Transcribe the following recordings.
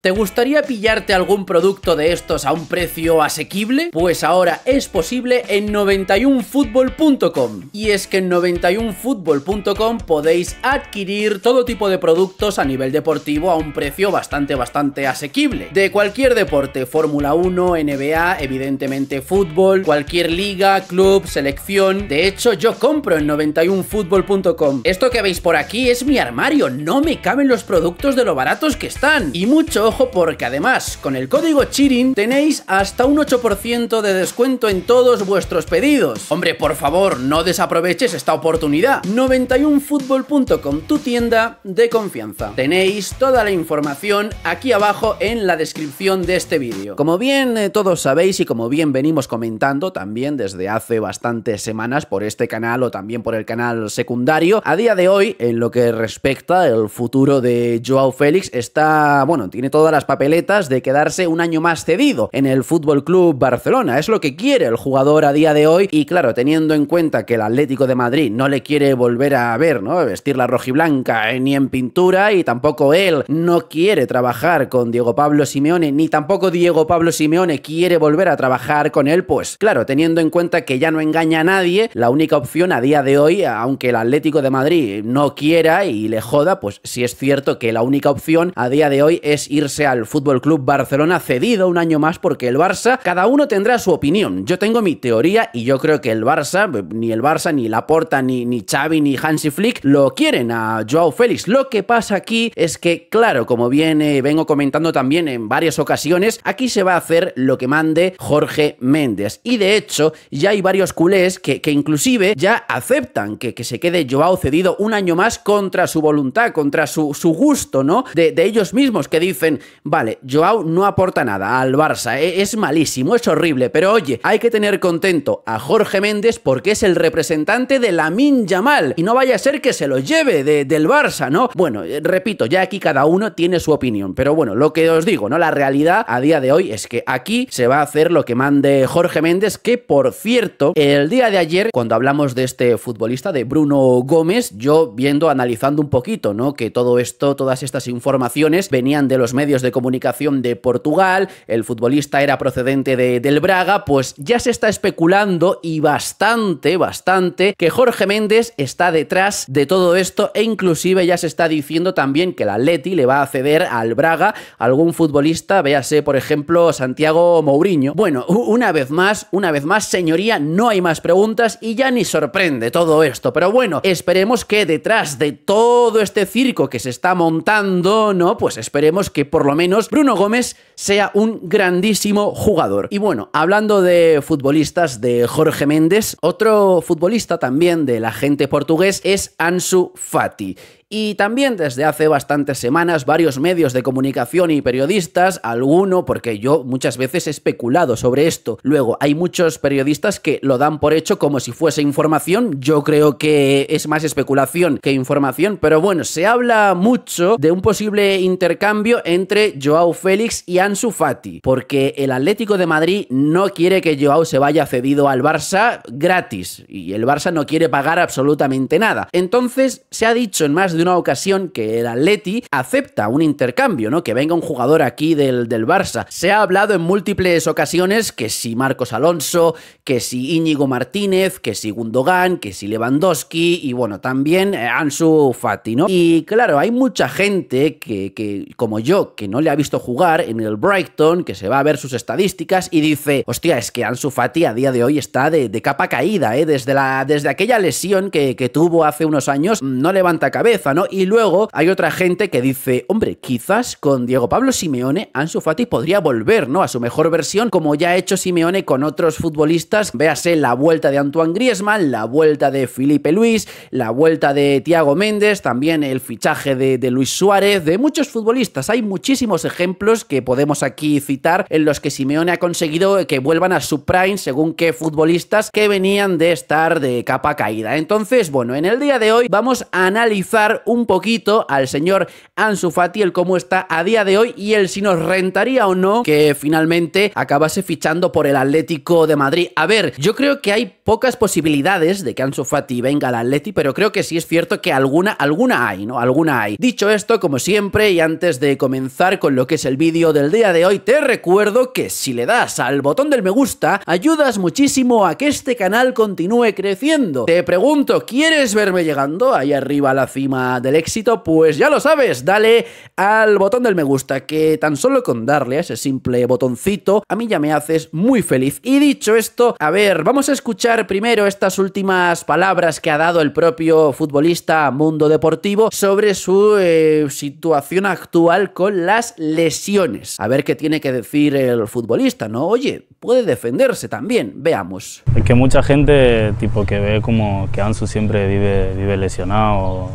¿Te gustaría pillarte algún producto de estos a un precio asequible? Pues ahora es posible en 91football.com. Y es que en 91football.com podéis adquirir todo tipo de productos a nivel deportivo a un precio bastante, bastante asequible. De cualquier deporte, Fórmula 1, NBA, evidentemente fútbol, cualquier liga, club, selección. De hecho, yo compro en 91football.com. Esto que veis por aquí es mi armario, no me caben los productos de lo baratos que están. Y muchos porque además con el código CHIRIN tenéis hasta un 8% de descuento en todos vuestros pedidos. Hombre, por favor, no desaproveches esta oportunidad. 91football.com, tu tienda de confianza. Tenéis toda la información aquí abajo en la descripción de este vídeo. Como bien eh, todos sabéis y como bien venimos comentando también desde hace bastantes semanas por este canal o también por el canal secundario, a día de hoy en lo que respecta el futuro de Joao Félix está, bueno, tiene todo todas las papeletas de quedarse un año más cedido en el Fútbol Club Barcelona. Es lo que quiere el jugador a día de hoy y claro, teniendo en cuenta que el Atlético de Madrid no le quiere volver a ver, ¿no? Vestir la rojiblanca blanca eh, ni en pintura y tampoco él no quiere trabajar con Diego Pablo Simeone ni tampoco Diego Pablo Simeone quiere volver a trabajar con él, pues claro, teniendo en cuenta que ya no engaña a nadie, la única opción a día de hoy, aunque el Atlético de Madrid no quiera y le joda, pues si es cierto que la única opción a día de hoy es ir al Fútbol Club Barcelona cedido un año más porque el Barça, cada uno tendrá su opinión. Yo tengo mi teoría y yo creo que el Barça, eh, ni el Barça, ni Laporta, ni, ni Xavi, ni Hansi Flick lo quieren a Joao Félix. Lo que pasa aquí es que, claro, como viene vengo comentando también en varias ocasiones, aquí se va a hacer lo que mande Jorge Méndez. Y de hecho, ya hay varios culés que, inclusive ya aceptan que, que se quede Joao cedido un año más contra su voluntad, contra su, su gusto, ¿no? de ellos mismos que dicen, Vale, Joao no aporta nada al Barça, e-, es malísimo, es horrible, pero oye, hay que tener contento a Jorge Méndez porque es el representante de la Yamal y no vaya a ser que se lo lleve del Barça, ¿no? Bueno, eh, repito, ya aquí cada uno tiene su opinión, pero bueno, lo que os digo, ¿no? La realidad a día de hoy es que aquí se va a hacer lo que mande Jorge Méndez, que por cierto, el día de ayer, cuando hablamos de este futbolista, de Bruno Gómez, yo viendo, analizando un poquito, ¿no? Que todo esto, todas estas informaciones venían de los medios de comunicación de Portugal, el futbolista era procedente del Braga, pues ya se está especulando y bastante, bastante, que Jorge Méndez está detrás de todo esto e inclusive ya se está diciendo también que la Leti le va a ceder al Braga algún futbolista, véase por ejemplo Santiago Mourinho. Bueno, una vez más, una vez más, señoría, no hay más preguntas y ya ni sorprende todo esto, pero bueno, esperemos que detrás de todo este circo que se está montando, ¿no? Pues esperemos que por por lo menos Bruno Gómez sea un grandísimo jugador. Y bueno, hablando de futbolistas de Jorge Méndez, otro futbolista también de la gente portugués es Ansu Fati. Y también desde hace bastantes semanas varios medios de comunicación y periodistas, alguno porque yo muchas veces he especulado sobre esto. Luego, hay muchos periodistas que lo dan por hecho como si fuese información, yo creo que es más especulación que información, pero bueno, se habla mucho de un posible intercambio entre Joao Félix y Ansu Fati, porque el Atlético de Madrid no quiere que Joao se vaya cedido al Barça gratis y el Barça no quiere pagar absolutamente nada. Entonces, se ha dicho en más una ocasión que el Atleti acepta un intercambio, ¿no? Que venga un jugador aquí del, del Barça. Se ha hablado en múltiples ocasiones que si Marcos Alonso, que si Íñigo Martínez, que si Gundogan, que si Lewandowski y bueno, también eh, Ansu Fati, ¿no? Y claro, hay mucha gente que, como yo, que no le ha visto jugar en el Brighton, que se va a ver sus estadísticas y dice, hostia, es que Ansu Fati a día de hoy está de, capa caída, ¿eh? Desde, la, desde aquella lesión que tuvo hace unos años, no levanta cabeza y luego hay otra gente que dice, hombre, quizás con Diego Pablo Simeone, Ansu Fati podría volver, ¿no? A su mejor versión, como ya ha hecho Simeone con otros futbolistas. Véase la vuelta de Antoine Griezmann, la vuelta de Felipe Luis, la vuelta de Tiago Méndez, también el fichaje de Luis Suárez, de muchos futbolistas. Hay muchísimos ejemplos que podemos aquí citar en los que Simeone ha conseguido que vuelvan a su prime según qué futbolistas que venían de estar de capa caída. Entonces, bueno, en el día de hoy vamos a analizar un poquito al señor Ansu Fati, el cómo está a día de hoy y el si nos rentaría o no que finalmente acabase fichando por el Atlético de Madrid. A ver, yo creo que hay pocas posibilidades de que Ansu Fati venga al Atlético, pero creo que sí es cierto que alguna, alguna hay, ¿no? Alguna hay. Dicho esto, como siempre, y antes de comenzar con lo que es el vídeo del día de hoy, te recuerdo que si le das al botón del me gusta, ayudas muchísimo a que este canal continúe creciendo. Te pregunto, ¿quieres verme llegando ahí arriba a la cima del éxito, pues ya lo sabes, dale al botón del me gusta, que tan solo con darle a ese simple botoncito, a mí ya me haces muy feliz. Y dicho esto, a ver, vamos a escuchar primero estas últimas palabras que ha dado el propio futbolista Mundo Deportivo sobre su eh, situación actual con las lesiones. A ver qué tiene que decir el futbolista, ¿no? Oye, puede defenderse también, veamos. Es que mucha gente, tipo, que ve como que Ansu siempre vive, vive lesionado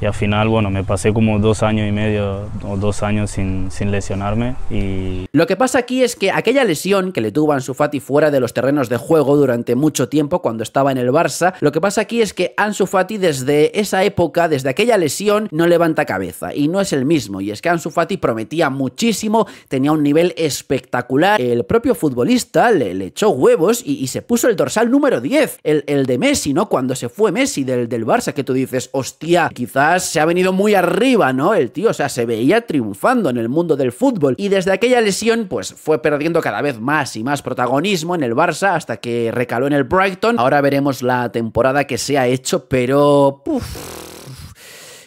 y al final, bueno, me pasé como dos años y medio o dos años sin, lesionarme y... Lo que pasa aquí es que aquella lesión que le tuvo a Ansu Fati fuera de los terrenos de juego durante mucho tiempo cuando estaba en el Barça, lo que pasa aquí es que Ansu Fati desde esa época, desde aquella lesión, no levanta cabeza y no es el mismo y es que Ansu Fati prometía muchísimo, tenía un nivel espectacular, el propio futbolista le, echó huevos y, se puso el dorsal número 10, el, de Messi, ¿no? Cuando se fue Messi del, del Barça, que tú dices, hostia, quizá se ha venido muy arriba, ¿no? El tío, o sea, se veía triunfando en el mundo del fútbol y desde aquella lesión pues fue perdiendo cada vez más y más protagonismo en el Barça hasta que recaló en el Brighton. Ahora veremos la temporada que se ha hecho, pero...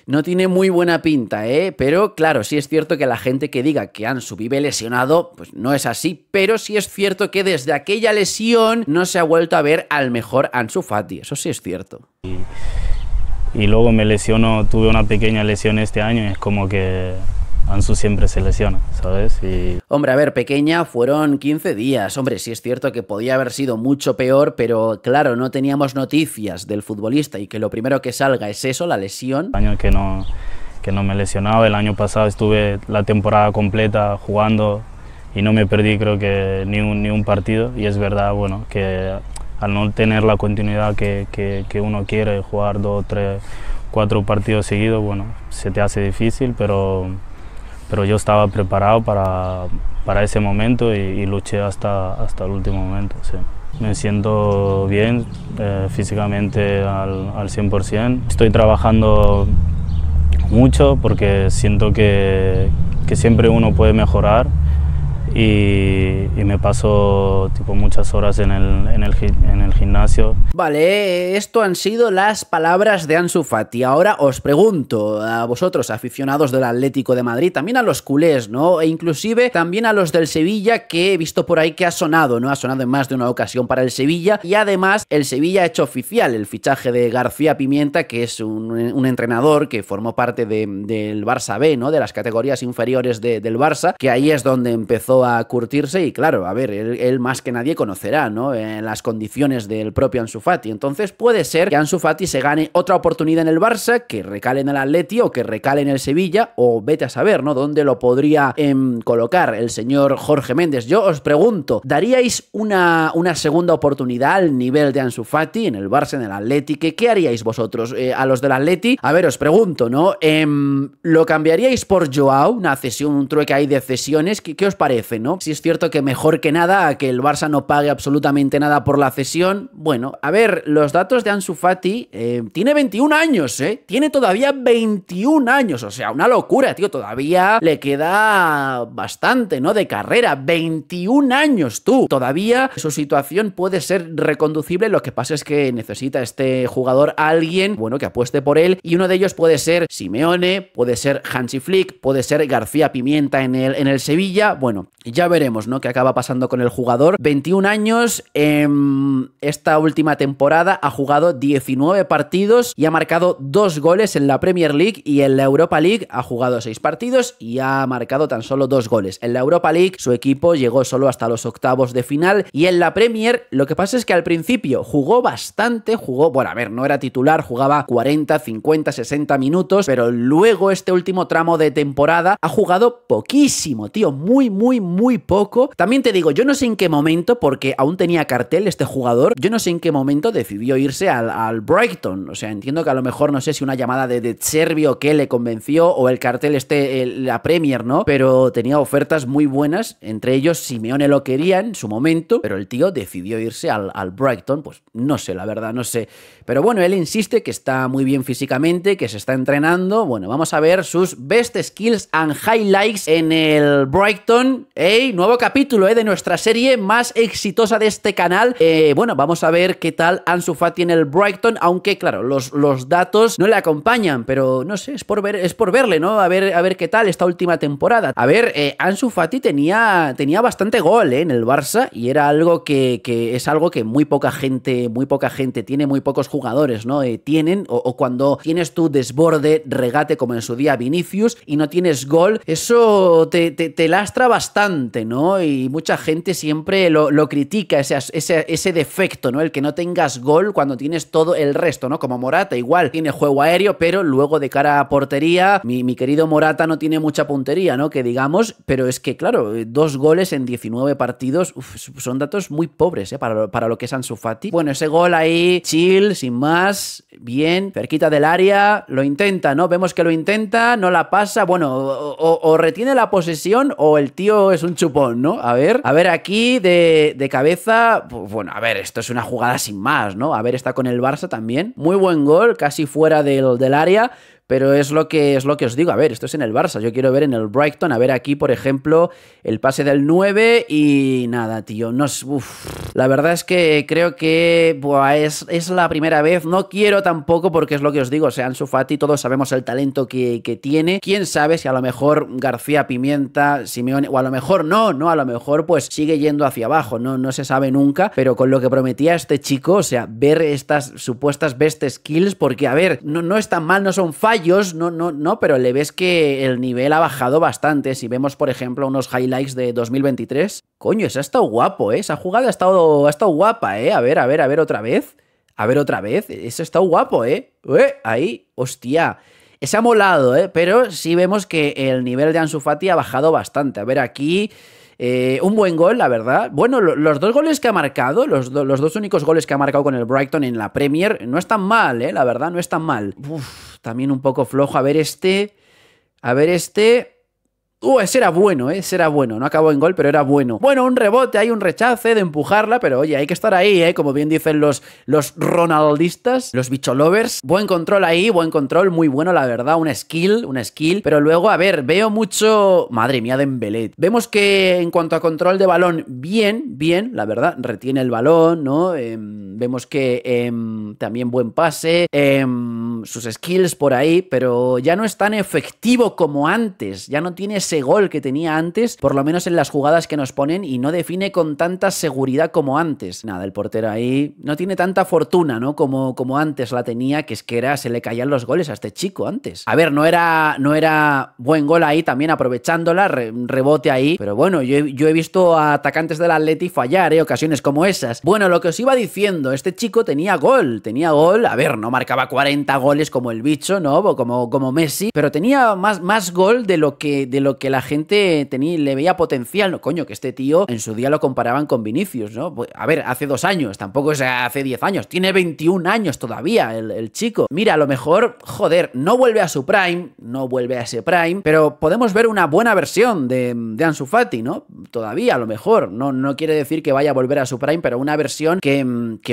no tiene muy buena pinta, ¿eh? Pero claro, sí es cierto que la gente que diga que Ansu vive lesionado, pues no es así, pero sí es cierto que desde aquella lesión no se ha vuelto a ver al mejor Ansu Fati, eso sí es cierto y luego me lesionó, tuve una pequeña lesión este año y es como que Ansu siempre se lesiona, ¿sabes? Y... Hombre, a ver, pequeña fueron 15 días. Hombre, sí es cierto que podía haber sido mucho peor, pero claro, no teníamos noticias del futbolista y que lo primero que salga es eso, la lesión. Año que no, que no me lesionaba, el año pasado estuve la temporada completa jugando y no me perdí creo que ni un, ni un partido y es verdad, bueno, que al no tener la continuidad que, uno quiere, jugar dos, tres, cuatro partidos seguidos, bueno, se te hace difícil, pero, pero yo estaba preparado para, para ese momento y, luché hasta, hasta el último momento. Me siento bien eh, físicamente al, al 100%. Estoy trabajando mucho porque siento que, que siempre uno puede mejorar y, me paso tipo, muchas horas en el, en, el, gimnasio. Vale, esto han sido las palabras de Ansu Fati. Ahora os pregunto a vosotros, aficionados del Atlético de Madrid, también a los culés, ¿no? E inclusive también a los del Sevilla, que he visto por ahí que ha sonado, ¿no? Ha sonado en más de una ocasión para el Sevilla. Y además, el Sevilla ha hecho oficial el fichaje de García Pimienta, que es un, entrenador que formó parte del Barça B, ¿no? De las categorías inferiores del Barça, que ahí es donde empezó a curtirse y claro, a ver, él, más que nadie conocerá, ¿no? En eh, las condiciones del propio Ansu Fati. Entonces puede ser que Ansu Fati se gane otra oportunidad en el Barça, que recale en el Atleti o que recale en el Sevilla o vete a saber, ¿no? Dónde lo podría em, colocar el señor Jorge Méndez. Yo os pregunto, ¿daríais una, segunda oportunidad al nivel de Ansu Fati en el Barça, en el Atleti? ¿Qué, haríais vosotros eh, a los del Atleti? A ver, os pregunto, ¿no? Em, ¿Lo cambiaríais por Joao? Una cesión, un trueque ahí de cesiones. ¿Qué, qué os parece? Si es cierto que mejor que nada que el Barça no pague absolutamente nada por la cesión. Bueno, a ver, los datos de Ansu Fati eh, tiene 21 años, ¿eh? Tiene todavía 21 años, o sea, una locura, tío. Todavía le queda bastante, ¿no? De carrera, 21 años tú. Todavía su situación puede ser reconducible, lo que pasa es que necesita este jugador alguien, bueno, que apueste por él y uno de ellos puede ser Simeone, puede ser Hansi Flick, puede ser García Pimienta en el, en el Sevilla. Bueno, ya veremos, ¿no? Qué acaba pasando con el jugador. 21 años, en em, esta última temporada ha jugado 19 partidos y ha marcado 2 goles en la Premier League y en la Europa League ha jugado 6 partidos y ha marcado tan solo 2 goles. En la Europa League su equipo llegó solo hasta los octavos de final y en la Premier lo que pasa es que al principio jugó bastante, jugó, bueno, a ver, no era titular, jugaba 40, 50, 60 minutos, pero luego este último tramo de temporada ha jugado poquísimo, tío, muy, muy, muy muy poco. También te digo, yo no sé en qué momento, porque aún tenía cartel este jugador, yo no sé en qué momento decidió irse al, Brighton. O sea, entiendo que a lo mejor, no sé si una llamada de, de que le convenció o el cartel este, la Premier, ¿no? Pero tenía ofertas muy buenas, entre ellos Simeone lo quería en su momento, pero el tío decidió irse al, al Brighton, pues no sé, la verdad, no sé. Pero bueno, él insiste que está muy bien físicamente, que se está entrenando. Bueno, vamos a ver sus best skills and highlights en el Brighton. ¡Ey! Nuevo capítulo ¿eh? de nuestra serie más exitosa de este canal. Eh, bueno, vamos a ver qué tal Ansu Fati en el Brighton, aunque claro, los, los datos no le acompañan, pero no sé, es por, ver, es por verle, ¿no? A ver, a ver qué tal esta última temporada. A ver, eh, Ansu Fati tenía, tenía bastante gol eh, en el Barça y era algo que, es algo que muy poca gente, muy poca gente tiene, muy pocos jugadores, ¿no? Eh, tienen, o, cuando tienes tu desborde, regate como en su día Vinicius y no tienes gol, eso te lastra bastante y mucha gente siempre lo, critica, ese, ese, defecto, ¿no? El que no tengas gol cuando tienes todo el resto, ¿no? Como Morata, igual, tiene juego aéreo, pero luego de cara a portería, mi, querido Morata no tiene mucha puntería, ¿no? Que digamos, pero es que, claro, eh, dos goles en 19 partidos son datos muy pobres, ¿eh? Para, lo que es Ansu Fati. Bueno, ese gol ahí, chill, sin más, bien, cerquita del área, lo intenta, ¿no? Vemos que lo intenta, no la pasa, bueno, o, o retiene la posesión o el tío es un chupón, ¿no? A ver, a ver aquí de, cabeza, pues, bueno, a ver, esto es una jugada sin más, ¿no? A ver, está con el Barça también. Muy buen gol, casi fuera del, del área, pero es lo, que, es lo que os digo. A ver, esto es en el Barça. Yo quiero ver en el Brighton. A ver aquí, por ejemplo, el pase del 9. Y nada, tío. No La verdad es que creo que buah, es, la primera vez. No quiero tampoco, porque es lo que os digo. O sea, Ansu Fati, todos sabemos el talento que, tiene. Quién sabe si a lo mejor García Pimienta, Simeone, o a lo mejor no, no, a lo mejor pues sigue yendo hacia abajo. No, no se sabe nunca. Pero con lo que prometía este chico, o sea, ver estas supuestas best skills, porque a ver, no, no es tan mal, no son fallos no, no, no, pero le ves que el nivel ha bajado bastante. Si vemos, por ejemplo, unos highlights de 2023, coño, esa ha estado guapo, ¿eh? Esa jugada ha estado, ha estado guapa, ¿eh? A ver, a ver, a ver otra vez. A ver otra vez. Ese ha estado guapo, ¿eh? ¿eh? Ahí, hostia. Ese ha molado, ¿eh? Pero sí vemos que el nivel de Ansu Fati ha bajado bastante. A ver, aquí... Eh, un buen gol, la verdad. Bueno, los dos goles que ha marcado, los, los, dos únicos goles que ha marcado con el Brighton en la Premier, no están mal, eh, la verdad, no están mal. Uf también un poco flojo. A ver este. A ver este. Uh, ese era bueno, ¿eh? ese era bueno. No acabó en gol, pero era bueno. Bueno, un rebote, hay un rechace de empujarla, pero oye, hay que estar ahí, ¿eh? Como bien dicen los, los Ronaldistas, los bicholovers. Buen control ahí, buen control, muy bueno, la verdad. Una skill, una skill. Pero luego, a ver, veo mucho... Madre mía, Dembélé. Vemos que en cuanto a control de balón, bien, bien, la verdad. Retiene el balón, ¿no? Em, vemos que em, también buen pase. Eh, sus skills por ahí, pero ya no es tan efectivo como antes, ya no tiene ese gol que tenía antes, por lo menos en las jugadas que nos ponen, y no define con tanta seguridad como antes. Nada, el portero ahí no tiene tanta fortuna, ¿no? Como, como antes la tenía, que es que era, se le caían los goles a este chico antes. A ver, no era, no era buen gol ahí también aprovechándola, rebote ahí, pero bueno, yo, he visto a atacantes del Atleti fallar, ¿eh? Ocasiones como esas. Bueno, lo que os iba diciendo, este chico tenía gol, tenía gol, a ver, no marcaba 40 goles goles como el bicho, ¿no? Como, como Messi, pero tenía más, más gol de lo que, de lo que la gente tenía, le veía potencial. No, coño, que este tío en su día lo comparaban con Vinicius, ¿no? Pues, a ver, hace dos años, tampoco es hace 10 años, tiene 21 años todavía el, chico. Mira, a lo mejor, joder, no vuelve a su prime, no vuelve a ese prime, pero podemos ver una buena versión de, de Ansu Fati, ¿no? Todavía, a lo mejor, no, no quiere decir que vaya a volver a su prime, pero una versión que,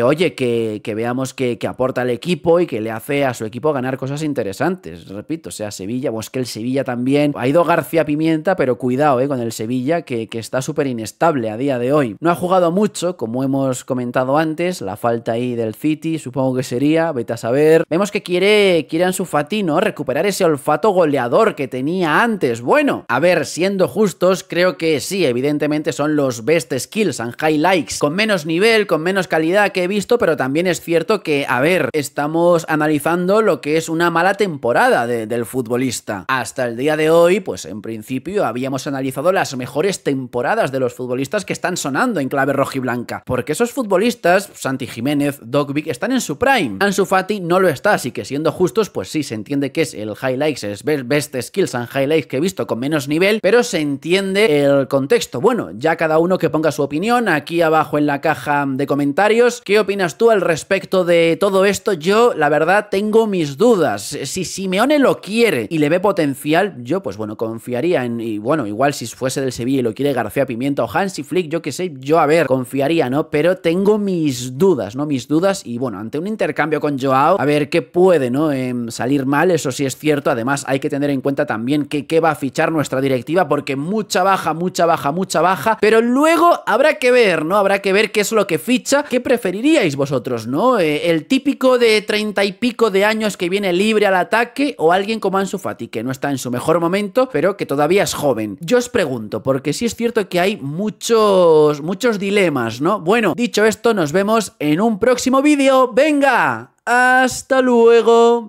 oye, que, veamos que, que aporta al equipo y que le hace a su equipo a ganar cosas interesantes. Repito, sea Sevilla, o que el Sevilla también. Ha ido García Pimienta, pero cuidado eh, con el Sevilla, que, está súper inestable a día de hoy. No ha jugado mucho, como hemos comentado antes, la falta ahí del City, supongo que sería, vete a saber. Vemos que quiere, quiere su Fati, Recuperar ese olfato goleador que tenía antes. Bueno, a ver, siendo justos, creo que sí, evidentemente son los best skills and high likes, con menos nivel, con menos calidad que he visto, pero también es cierto que, a ver, estamos analizando lo que es una mala temporada del futbolista. Hasta el día de hoy, pues en principio habíamos analizado las mejores temporadas de los futbolistas que están sonando en clave rojiblanca, porque esos futbolistas, Santi Jiménez, Dogvik, están en su prime. Ansu Fati no lo está, así que siendo justos, pues sí, se entiende que es el highlights, es best skills and highlights que he visto con menos nivel, pero se entiende el contexto. Bueno, ya cada uno que ponga su opinión aquí abajo en la caja de comentarios. ¿Qué opinas tú al respecto de todo esto? Yo, la verdad, tengo mis dudas. Si Simeone lo quiere y le ve potencial, yo pues bueno, confiaría en... Y bueno, igual si fuese del Sevilla y lo quiere García Pimiento o Hansi Flick, yo qué sé, yo a ver, confiaría, ¿no? Pero tengo mis dudas, ¿no? Mis dudas y bueno, ante un intercambio con Joao, a ver qué puede, ¿no? Em, salir mal, eso sí es cierto. Además, hay que tener en cuenta también que qué va a fichar nuestra directiva porque mucha baja, mucha baja, mucha baja. Pero luego habrá que ver, ¿no? Habrá que ver qué es lo que ficha. ¿Qué preferiríais vosotros, no? Eh, el típico de treinta y pico de años que viene libre al ataque o alguien como Ansu Fati, que no está en su mejor momento, pero que todavía es joven. Yo os pregunto, porque sí es cierto que hay muchos, muchos dilemas, ¿no? Bueno, dicho esto, nos vemos en un próximo vídeo. ¡Venga! ¡Hasta luego!